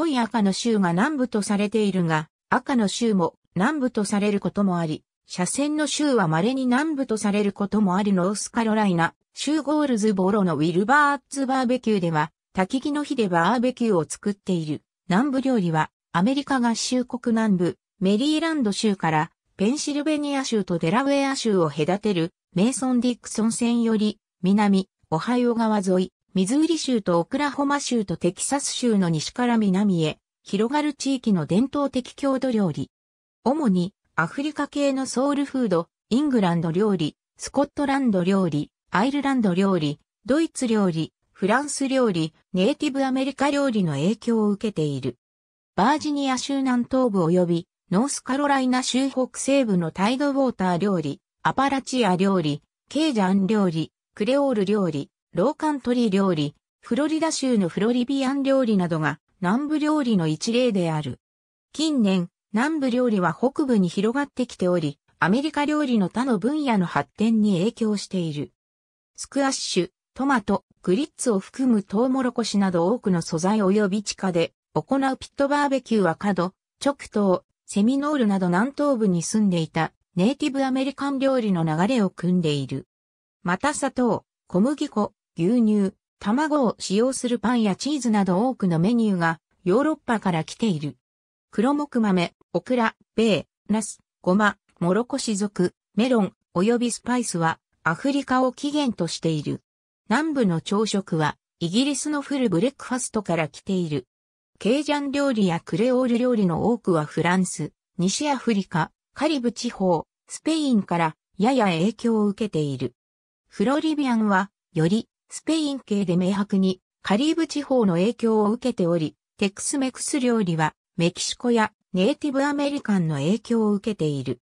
濃い赤の州が南部とされているが、赤の州も南部とされることもあり、斜線の州は稀に南部とされることもあるノースカロライナ、州ゴールズボロのウィルバーツバーベキューでは、焚き木の火でバーベキューを作っている。南部料理は、アメリカ合衆国南部、メリーランド州から、ペンシルベニア州とデラウェア州を隔てる、メイソン・ディクソン線より、南、オハイオ川沿い、ミズーリ州とオクラホマ州とテキサス州の西から南へ広がる地域の伝統的郷土料理。主にアフリカ系のソウルフード、イングランド料理、スコットランド料理、アイルランド料理、ドイツ料理、フランス料理、ネイティブアメリカ料理の影響を受けている。バージニア州南東部及びノースカロライナ州北西部のタイドウォーター料理、アパラチア料理、ケージャン料理、クレオール料理、ローカントリー料理、フロリダ州のフロリビアン料理などが南部料理の一例である。近年、南部料理は北部に広がってきており、アメリカ料理の他の分野の発展に影響している。スクアッシュ、トマト、グリッツを含むトウモロコシなど多くの素材及び地下で行うピットバーベキューは角、直東、セミノールなど南東部に住んでいたネイティブアメリカン料理の流れを組んでいる。また砂糖、小麦粉、牛乳、卵を使用するパンやチーズなど多くのメニューがヨーロッパから来ている。黒木豆、オクラ、ベー、ナス、ゴマ、モロコシ属、メロン、及びスパイスはアフリカを起源としている。南部の朝食はイギリスのフルブレックファストから来ている。ケイジャン料理やクレオール料理の多くはフランス、西アフリカ、カリブ地方、スペインからやや影響を受けている。フロリビアンはよりスペイン系で明白にカリーブ地方の影響を受けており、テックスメクス料理はメキシコやネイティブアメリカンの影響を受けている。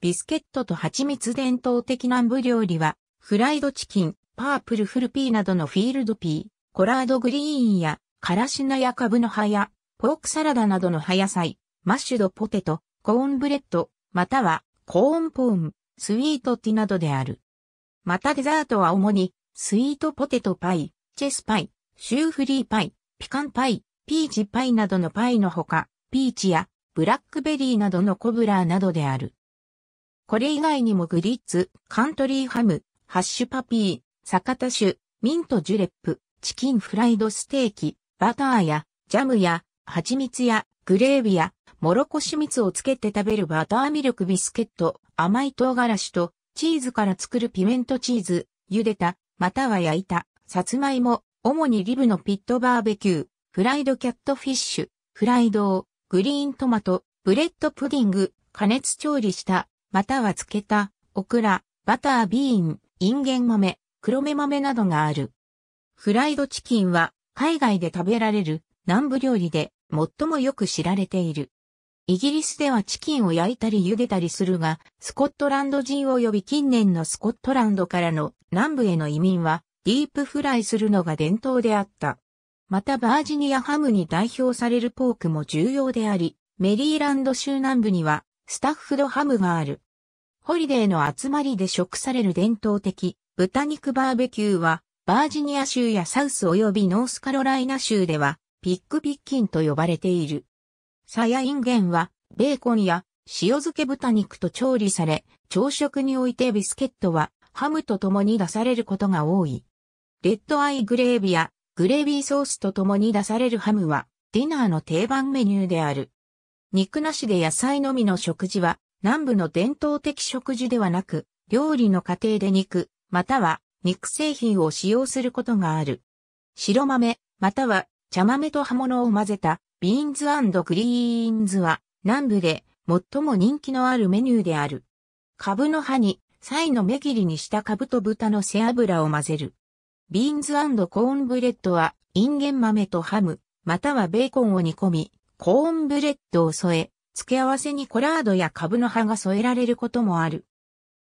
ビスケットと蜂蜜伝統的南部料理は、フライドチキン、パープルフルピーなどのフィールドピー、コラードグリーンや、カラシナやカブの葉や、ポークサラダなどの葉野菜、マッシュドポテト、コーンブレッド、または、コーンポーン、スイートティなどである。またデザートは主に、スイートポテトパイ、チェスパイ、シューフリーパイ、ピカンパイ、ピーチパイなどのパイのほか、ピーチやブラックベリーなどのコブラーなどである。これ以外にもグリッツ、カントリーハム、ハッシュパピー、酒田酒、ミントジュレップ、チキンフライドステーキ、バターや、ジャムや、蜂蜜や、グレービや、もろこし蜜をつけて食べるバターミルクビスケット、甘い唐辛子と、チーズから作るピメントチーズ、茹でたまたは焼いた、さつまいも、主にリブのピットバーベキュー、フライドキャットフィッシュ、フライドを、グリーントマト、ブレッドプディング、加熱調理した、または漬けた、オクラ、バタービーン、インゲン豆、黒目豆などがある。フライドチキンは海外で食べられる南部料理で最もよく知られている。イギリスではチキンを焼いたり茹でたりするが、スコットランド人及び近年のスコットランドからの南部への移民は、ディープフライするのが伝統であった。またバージニアハムに代表されるポークも重要であり、メリーランド州南部には、スタッフドハムがある。ホリデーの集まりで食される伝統的、豚肉バーベキューは、バージニア州やサウス及びノースカロライナ州では、ピックピッキンと呼ばれている。さやインゲンは、ベーコンや塩漬け豚肉と調理され、朝食においてビスケットはハムと共に出されることが多い。レッドアイグレービやグレービーソースと共に出されるハムはディナーの定番メニューである。肉なしで野菜のみの食事は南部の伝統的食事ではなく、料理の過程で肉、または肉製品を使用することがある。白豆、または茶豆と葉物を混ぜたビーンズグリーンズは南部で最も人気のあるメニューである。株の葉に、サイの目切りにした株と豚の背脂を混ぜる。ビーンズコーンブレッドは、インゲン豆とハム、またはベーコンを煮込み、コーンブレッドを添え、付け合わせにコラードや株の葉が添えられることもある。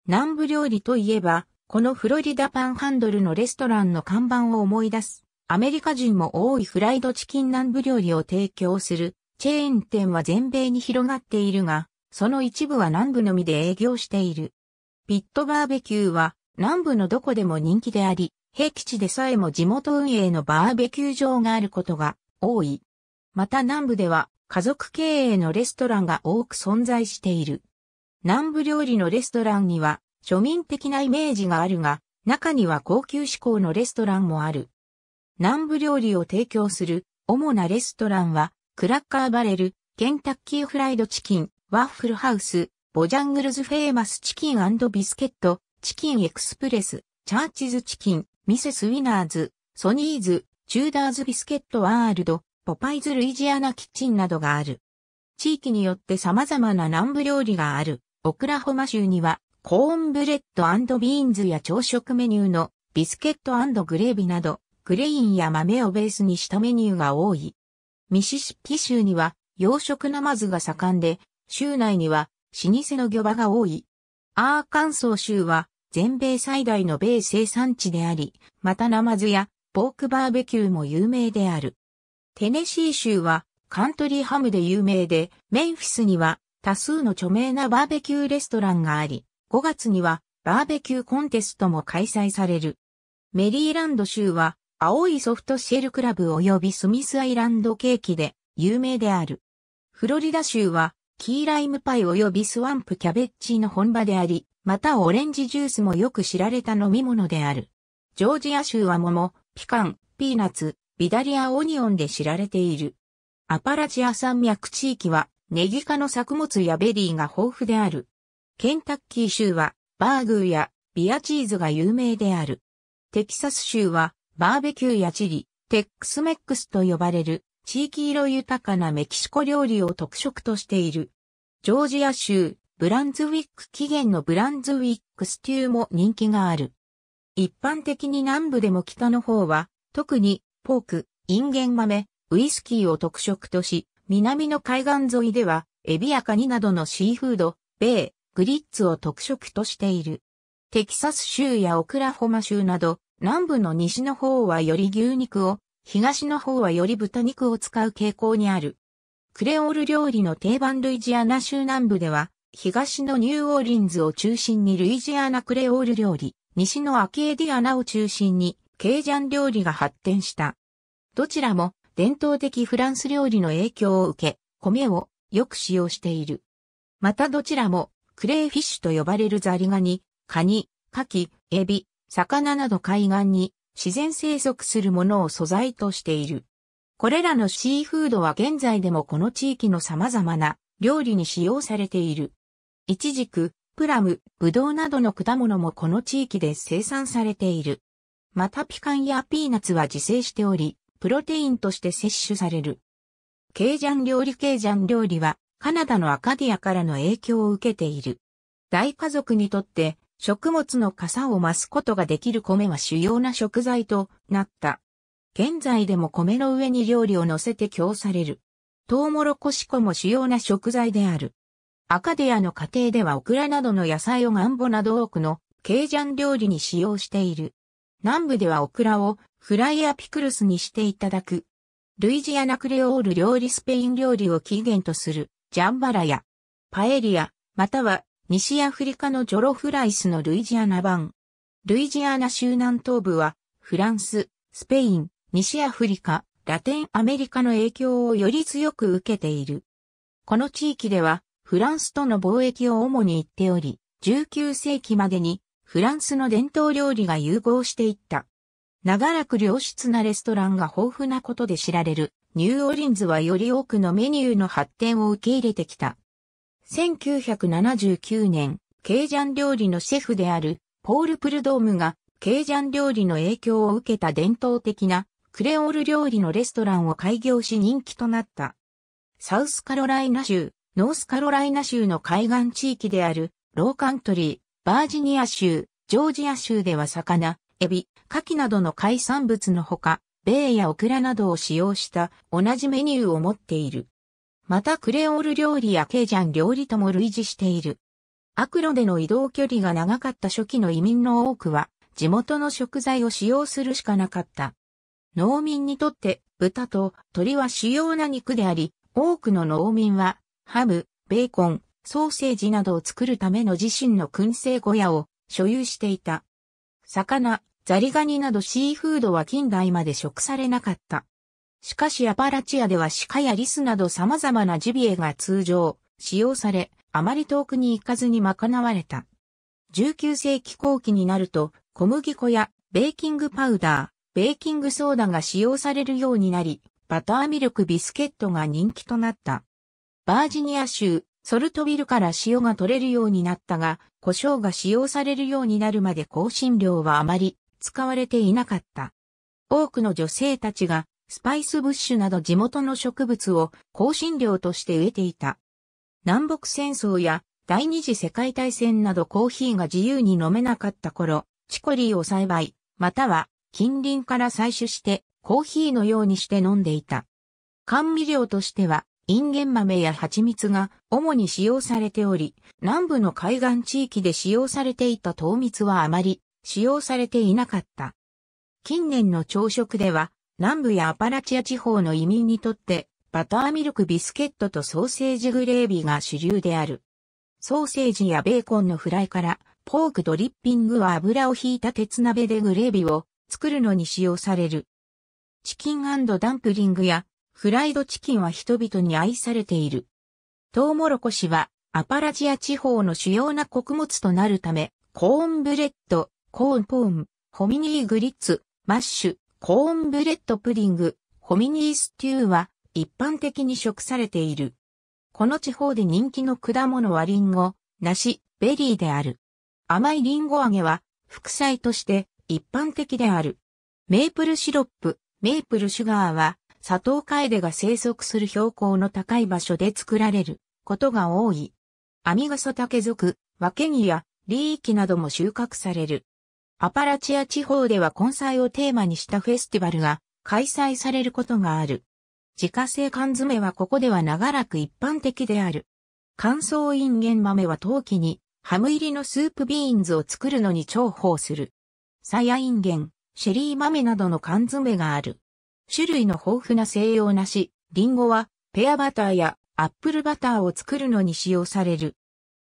南部料理といえば、このフロリダパンハンドルのレストランの看板を思い出す。アメリカ人も多いフライドチキン南部料理を提供するチェーン店は全米に広がっているが、その一部は南部のみで営業している。ピットバーベキューは南部のどこでも人気であり、平地でさえも地元運営のバーベキュー場があることが多い。また南部では家族経営のレストランが多く存在している。南部料理のレストランには庶民的なイメージがあるが、中には高級志向のレストランもある。南部料理を提供する主なレストランは、クラッカーバレル、ケンタッキーフライドチキン、ワッフルハウス、ボジャングルズフェーマスチキンビスケット、チキンエクスプレス、チャーチズチキン、ミセスウィナーズ、ソニーズ、チューダーズビスケットワールド、ポパイズルイジアナキッチンなどがある。地域によって様々な南部料理がある。オクラホマ州には、コーンブレッドビーンズや朝食メニューのビスケットグレービなど、プレインや豆をベースにしたメニューが多い。ミシシッピ州には養殖ナマズが盛んで、州内には老舗の魚場が多い。アーカンソー州は全米最大の米生産地であり、またナマズやポークバーベキューも有名である。テネシー州はカントリーハムで有名で、メンフィスには多数の著名なバーベキューレストランがあり、5月にはバーベキューコンテストも開催される。メリーランド州は青いソフトシェルクラブ及びスミスアイランドケーキで有名である。フロリダ州はキーライムパイ及びスワンプキャベッジの本場であり、またオレンジジュースもよく知られた飲み物である。ジョージア州は桃、ピカン、ピーナツ、ビダリアオニオンで知られている。アパラチア山脈地域はネギ科の作物やベリーが豊富である。ケンタッキー州はバーグーやビアチーズが有名である。テキサス州はバーベキューやチリ、テックスメックスと呼ばれる地域色豊かなメキシコ料理を特色としている。ジョージア州、ブランズウィック起源のブランズウィックステューも人気がある。一般的に南部でも北の方は、特にポーク、インゲン豆、ウイスキーを特色とし、南の海岸沿いでは、エビやカニなどのシーフード、ベー、グリッツを特色としている。テキサス州やオクラホマ州など、南部の西の方はより牛肉を、東の方はより豚肉を使う傾向にある。クレオール料理の定番ルイジアナ州南部では、東のニューオーリンズを中心にルイジアナクレオール料理、西のアケーディアナを中心にケージャン料理が発展した。どちらも伝統的フランス料理の影響を受け、米をよく使用している。またどちらもクレーフィッシュと呼ばれるザリガニ、カニ、カキ、エビ、魚など海岸に自然生息するものを素材としている。これらのシーフードは現在でもこの地域の様々な料理に使用されている。イチジク、プラム、ブドウなどの果物もこの地域で生産されている。またピカンやピーナツは自生しており、プロテインとして摂取される。ケイジャン料理ケイジャン料理はカナダのアカディアからの影響を受けている。大家族にとって食物の傘を増すことができる米は主要な食材となった。現在でも米の上に料理を乗せて供される。トウモロコシ粉も主要な食材である。アカデアの家庭ではオクラなどの野菜をガンボなど多くのケイジャン料理に使用している。南部ではオクラをフライやピクルスにしていただく。ルイジアナクレオール料理スペイン料理を起源とするジャンバラやパエリア、または西アフリカのジョロフライスのルイジアナ版。ルイジアナ州南東部は、フランス、スペイン、西アフリカ、ラテンアメリカの影響をより強く受けている。この地域では、フランスとの貿易を主に行っており、19世紀までに、フランスの伝統料理が融合していった。長らく良質なレストランが豊富なことで知られる、ニューオリンズはより多くのメニューの発展を受け入れてきた。1979年、ケイジャン料理のシェフであるポール・プルドームがケイジャン料理の影響を受けた伝統的なクレオール料理のレストランを開業し人気となった。サウスカロライナ州、ノースカロライナ州の海岸地域であるローカントリー、バージニア州、ジョージア州では魚、エビ、カキなどの海産物のほか、米やオクラなどを使用した同じメニューを持っている。またクレオール料理やケージャン料理とも類似している。悪路での移動距離が長かった初期の移民の多くは、地元の食材を使用するしかなかった。農民にとって豚と鶏は主要な肉であり、多くの農民はハム、ベーコン、ソーセージなどを作るための自身の燻製小屋を所有していた。魚、ザリガニなどシーフードは近代まで食されなかった。しかしアパラチアでは鹿やリスなど様々なジビエが通常、使用され、あまり遠くに行かずに賄われた。19世紀後期になると、小麦粉やベーキングパウダー、ベーキングソーダが使用されるようになり、バターミルクビスケットが人気となった。バージニア州、ソルトビルから塩が取れるようになったが、胡椒が使用されるようになるまで香辛料はあまり使われていなかった。多くの女性たちがスパイスブッシュなど地元の植物を香辛料として植えていた。南北戦争や第二次世界大戦などコーヒーが自由に飲めなかった頃、チコリーを栽培、または近隣から採取してコーヒーのようにして飲んでいた。甘味料としては、インゲン豆や蜂蜜が主に使用されており、南部の海岸地域で使用されていた糖蜜はあまり使用されていなかった。近年の朝食では南部やアパラチア地方の移民にとって、バターミルクビスケットとソーセージグレービーが主流である。ソーセージやベーコンのフライから、ポークドリッピングは油を引いた鉄鍋でグレービーを作るのに使用される。チキンダンプリングやフライドチキンは人々に愛されている。トウモロコシはアパラチア地方の主要な穀物となるため、コーンブレッド、コーンポーン、ホミニーグリッツ、マッシュ、コーンブレッドプディング、ホミニーステューは一般的に食されている。この地方で人気の果物はリンゴ、梨、ベリーである。甘いリンゴ揚げは副菜として一般的である。メープルシロップ、メープルシュガーは砂糖カエデが生息する標高の高い場所で作られることが多い。アミガソタケ属、ワケギやリーキなども収穫される。アパラチア地方では根菜をテーマにしたフェスティバルが開催されることがある。自家製缶詰はここでは長らく一般的である。乾燥インゲン豆は陶器にハム入りのスープビーンズを作るのに重宝する。サヤインゲン、シェリー豆などの缶詰がある。種類の豊富な西洋梨、リンゴはペアバターやアップルバターを作るのに使用される。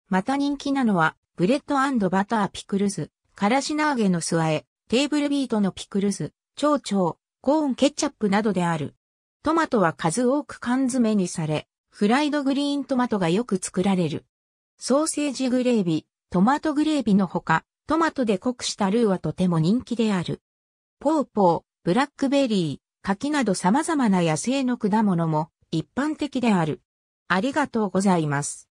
また人気なのはブレッドバターピクルズ、からしナーゲのスワエ、テーブルビートのピクルス、蝶々、コーンケチャップなどである。トマトは数多く缶詰にされ、フライドグリーントマトがよく作られる。ソーセージグレービー、トマトグレービーのほか、トマトで濃くしたルーはとても人気である。ポーポー、ブラックベリー、柿など様々な野生の果物も一般的である。ありがとうございます。